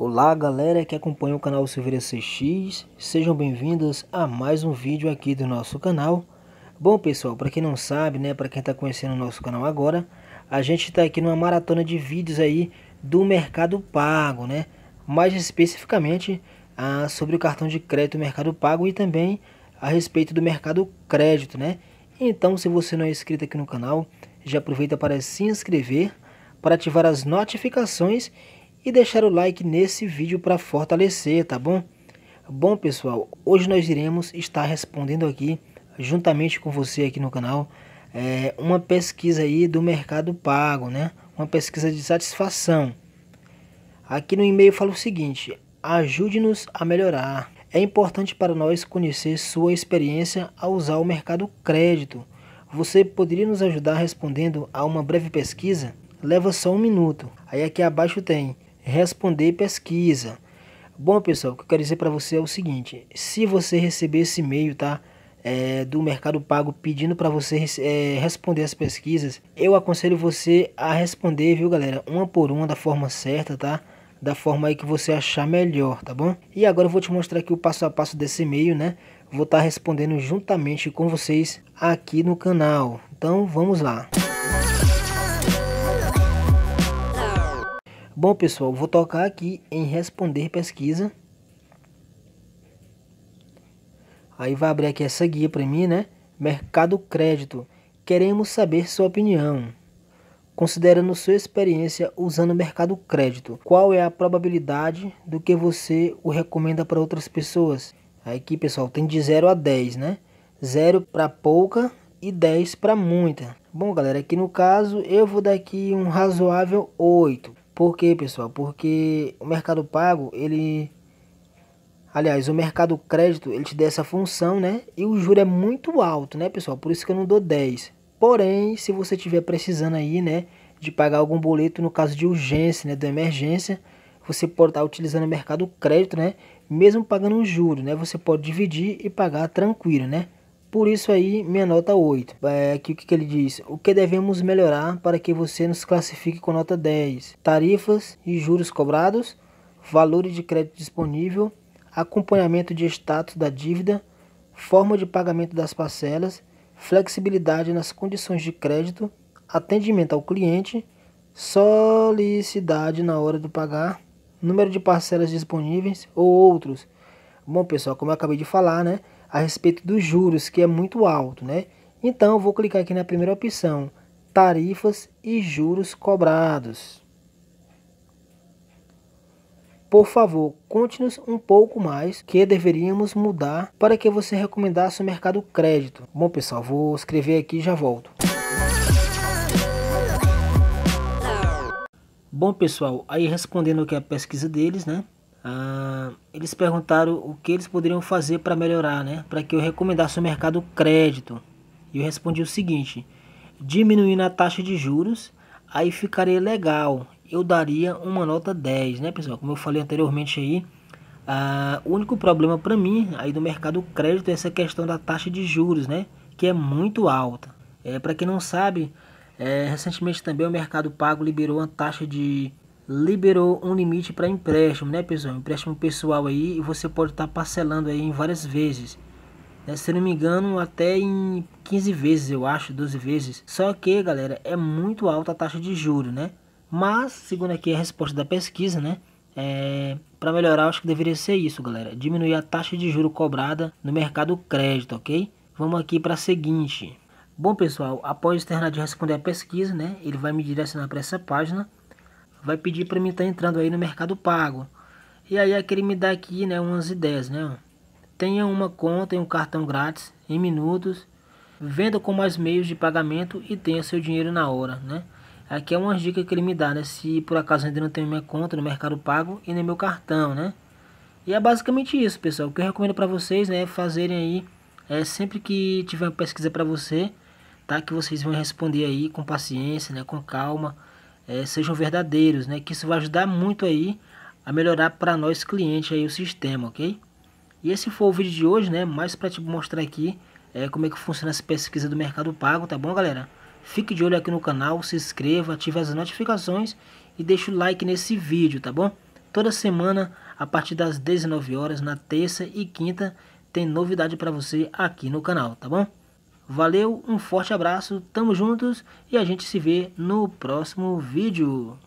Olá galera que acompanha o canal Silveira CX, sejam bem-vindos a mais um vídeo aqui do nosso canal. Bom pessoal, para quem não sabe, né, para quem está conhecendo o nosso canal agora, a gente está aqui numa maratona de vídeos aí do Mercado Pago, né? Mais especificamente ah, sobre o cartão de crédito Mercado Pago e também a respeito do Mercado Crédito, né? Então, se você não é inscrito aqui no canal, já aproveita para se inscrever, para ativar as notificações e deixar o like nesse vídeo para fortalecer, tá bom? Bom pessoal, hoje nós iremos estar respondendo aqui, juntamente com você aqui no canal, é, uma pesquisa aí do mercado pago, né? Uma pesquisa de satisfação. Aqui no e-mail fala o seguinte, ajude-nos a melhorar. É importante para nós conhecer sua experiência ao usar o mercado crédito. Você poderia nos ajudar respondendo a uma breve pesquisa? Leva só um minuto. Aí aqui abaixo tem responder pesquisa. Bom, pessoal, o que eu quero dizer para você é o seguinte: se você receber esse e-mail, tá? É, do Mercado Pago pedindo para você é, responder as pesquisas, eu aconselho você a responder, viu, galera? Uma por uma, da forma certa, tá? Da forma aí que você achar melhor, tá bom? E agora eu vou te mostrar aqui o passo a passo desse e-mail, né? Vou estar tá respondendo juntamente com vocês aqui no canal. Então, vamos lá. Bom, pessoal, vou tocar aqui em responder pesquisa. Aí vai abrir aqui essa guia para mim, né? Mercado Crédito. Queremos saber sua opinião. Considerando sua experiência usando o mercado crédito, qual é a probabilidade do que você o recomenda para outras pessoas? Aqui, pessoal, tem de 0 a 10, né? 0 para pouca e 10 para muita. Bom, galera, aqui no caso eu vou dar aqui um razoável 8. Por quê, pessoal? Porque o mercado pago, ele Aliás, o mercado crédito, ele te dá essa função, né? E o juro é muito alto, né, pessoal? Por isso que eu não dou 10. Porém, se você estiver precisando aí, né, de pagar algum boleto no caso de urgência, né, de emergência, você pode estar utilizando o mercado crédito, né? Mesmo pagando um juro, né? Você pode dividir e pagar tranquilo, né? Por isso aí, minha nota 8. É, aqui o que, que ele diz? O que devemos melhorar para que você nos classifique com nota 10? Tarifas e juros cobrados, valores de crédito disponível, acompanhamento de status da dívida, forma de pagamento das parcelas, flexibilidade nas condições de crédito, atendimento ao cliente, solicidade na hora do pagar, número de parcelas disponíveis ou outros. Bom, pessoal, como eu acabei de falar, né? a respeito dos juros, que é muito alto, né? Então, eu vou clicar aqui na primeira opção, tarifas e juros cobrados. Por favor, conte-nos um pouco mais que deveríamos mudar para que você recomendasse o mercado crédito. Bom, pessoal, vou escrever aqui e já volto. Bom, pessoal, aí respondendo aqui a pesquisa deles, né? ah, eles perguntaram o que eles poderiam fazer para melhorar, né? Para que eu recomendasse o mercado crédito. E eu respondi o seguinte: diminuindo a taxa de juros, aí ficaria legal. Eu daria uma nota 10, né, pessoal? Como eu falei anteriormente aí, ah, o único problema para mim aí do mercado crédito é essa questão da taxa de juros, né? Que é muito alta. É, para quem não sabe, é, recentemente também o Mercado Pago liberou uma taxa de liberou um limite para empréstimo, né, pessoal? Empréstimo pessoal aí, você pode estar tá parcelando aí em várias vezes. Né? Se não me engano, até em 15 vezes, eu acho, 12 vezes. Só que, galera, é muito alta a taxa de juros, né? Mas, segundo aqui a resposta da pesquisa, né? É, para melhorar, acho que deveria ser isso, galera. Diminuir a taxa de juro cobrada no mercado crédito, ok? Vamos aqui para a seguinte. Bom, pessoal, após terminar de responder a pesquisa, né? Ele vai me direcionar para essa página vai pedir para mim estar tá entrando aí no Mercado Pago. E aí é que ele me dá aqui, né, umas ideias, né? Tenha uma conta e um cartão grátis em minutos, venda com mais meios de pagamento e tenha seu dinheiro na hora, né? Aqui é uma dica que ele me dá, né? Se por acaso ainda não tenho minha conta no Mercado Pago e nem meu cartão, né? E é basicamente isso, pessoal. O que eu recomendo para vocês, né, é fazerem aí é sempre que tiver uma pesquisa para você, tá? Que vocês vão responder aí com paciência, né, com calma é, sejam verdadeiros, né? Que isso vai ajudar muito aí a melhorar para nós clientes aí o sistema, ok? E esse foi o vídeo de hoje, né? Mais para te mostrar aqui é, como é que funciona essa pesquisa do Mercado Pago, tá bom, galera? Fique de olho aqui no canal, se inscreva, ative as notificações e deixa o like nesse vídeo, tá bom? Toda semana, a partir das 19 horas, na terça e quinta, tem novidade para você aqui no canal, tá bom? Valeu, um forte abraço, tamo juntos e a gente se vê no próximo vídeo.